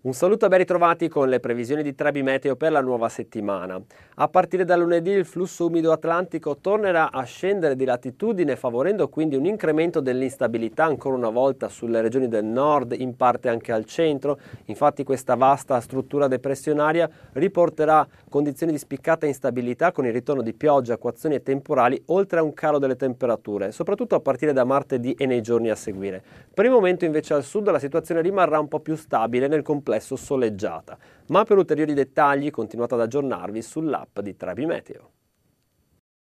Un saluto e ben ritrovati con le previsioni di Trebi Meteo per la nuova settimana. A partire da lunedì il flusso umido atlantico tornerà a scendere di latitudine favorendo quindi un incremento dell'instabilità ancora una volta sulle regioni del nord, in parte anche al centro. Infatti questa vasta struttura depressionaria riporterà condizioni di spiccata instabilità con il ritorno di piogge, acquazioni e temporali oltre a un calo delle temperature, soprattutto a partire da martedì e nei giorni a seguire. Per il momento invece al sud la situazione rimarrà un po' più stabile nel comportamento complesso soleggiata, ma per ulteriori dettagli continuate ad aggiornarvi sull'app di Trebi